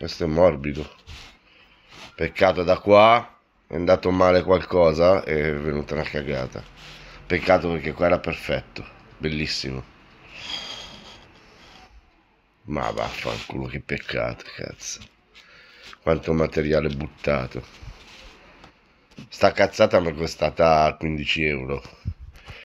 questo è morbido peccato da qua è andato male qualcosa e è venuta una cagata peccato perché qua era perfetto bellissimo ma vaffanculo che peccato cazzo quanto materiale buttato sta cazzata mi è costata 15 euro